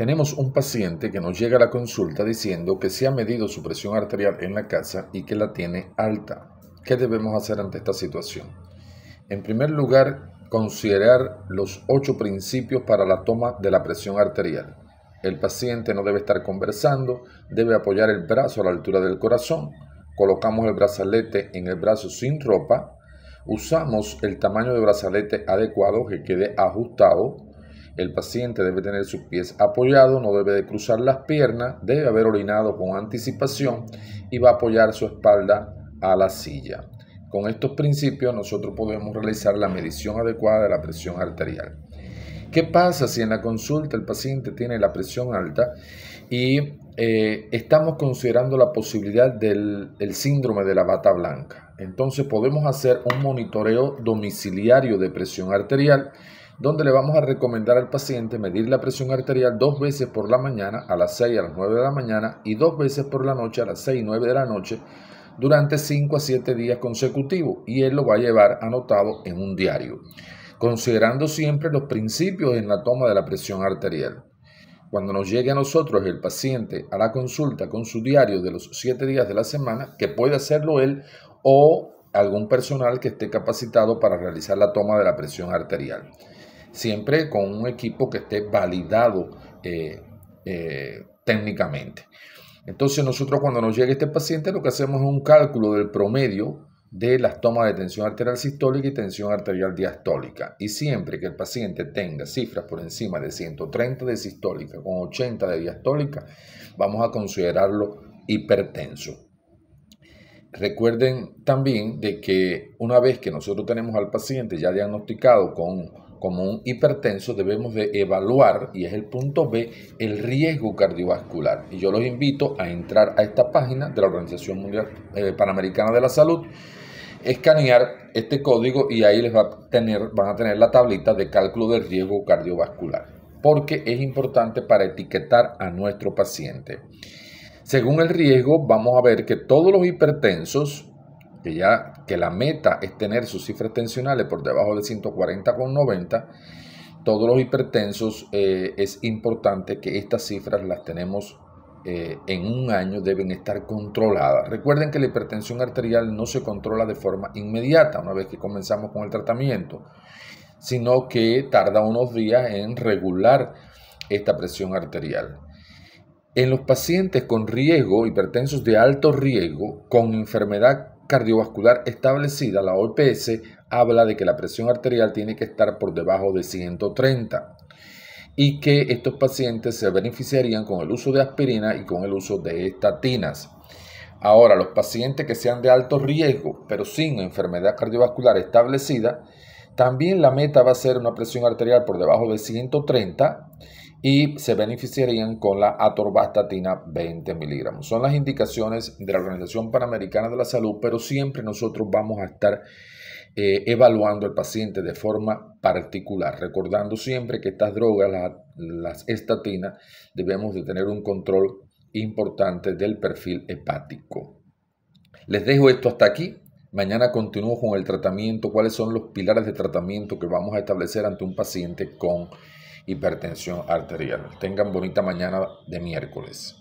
Tenemos un paciente que nos llega a la consulta diciendo que se ha medido su presión arterial en la casa y que la tiene alta. ¿Qué debemos hacer ante esta situación? En primer lugar, considerar los ocho principios para la toma de la presión arterial. El paciente no debe estar conversando, debe apoyar el brazo a la altura del corazón, colocamos el brazalete en el brazo sin ropa, usamos el tamaño de brazalete adecuado que quede ajustado, el paciente debe tener sus pies apoyados, no debe de cruzar las piernas, debe haber orinado con anticipación y va a apoyar su espalda a la silla. Con estos principios nosotros podemos realizar la medición adecuada de la presión arterial. ¿Qué pasa si en la consulta el paciente tiene la presión alta y eh, estamos considerando la posibilidad del síndrome de la bata blanca? Entonces podemos hacer un monitoreo domiciliario de presión arterial donde le vamos a recomendar al paciente medir la presión arterial dos veces por la mañana a las 6 a las 9 de la mañana y dos veces por la noche a las 6 y 9 de la noche durante 5 a 7 días consecutivos y él lo va a llevar anotado en un diario, considerando siempre los principios en la toma de la presión arterial. Cuando nos llegue a nosotros el paciente a la consulta con su diario de los 7 días de la semana, que puede hacerlo él o algún personal que esté capacitado para realizar la toma de la presión arterial siempre con un equipo que esté validado eh, eh, técnicamente. Entonces nosotros cuando nos llega este paciente lo que hacemos es un cálculo del promedio de las tomas de tensión arterial sistólica y tensión arterial diastólica. Y siempre que el paciente tenga cifras por encima de 130 de sistólica con 80 de diastólica, vamos a considerarlo hipertenso. Recuerden también de que una vez que nosotros tenemos al paciente ya diagnosticado con como un hipertenso debemos de evaluar, y es el punto B, el riesgo cardiovascular. Y yo los invito a entrar a esta página de la Organización Mundial eh, Panamericana de la Salud, escanear este código y ahí les va a tener, van a tener la tablita de cálculo del riesgo cardiovascular, porque es importante para etiquetar a nuestro paciente. Según el riesgo, vamos a ver que todos los hipertensos que ya que la meta es tener sus cifras tensionales por debajo de 140,90, todos los hipertensos eh, es importante que estas cifras las tenemos eh, en un año, deben estar controladas. Recuerden que la hipertensión arterial no se controla de forma inmediata una vez que comenzamos con el tratamiento, sino que tarda unos días en regular esta presión arterial. En los pacientes con riesgo, hipertensos de alto riesgo, con enfermedad cardiovascular establecida, la OPS, habla de que la presión arterial tiene que estar por debajo de 130 y que estos pacientes se beneficiarían con el uso de aspirina y con el uso de estatinas. Ahora, los pacientes que sean de alto riesgo, pero sin enfermedad cardiovascular establecida, también la meta va a ser una presión arterial por debajo de 130 y se beneficiarían con la atorvastatina 20 miligramos. Son las indicaciones de la Organización Panamericana de la Salud, pero siempre nosotros vamos a estar eh, evaluando al paciente de forma particular, recordando siempre que estas drogas, las, las estatinas, debemos de tener un control importante del perfil hepático. Les dejo esto hasta aquí. Mañana continúo con el tratamiento, cuáles son los pilares de tratamiento que vamos a establecer ante un paciente con hipertensión arterial. Tengan bonita mañana de miércoles.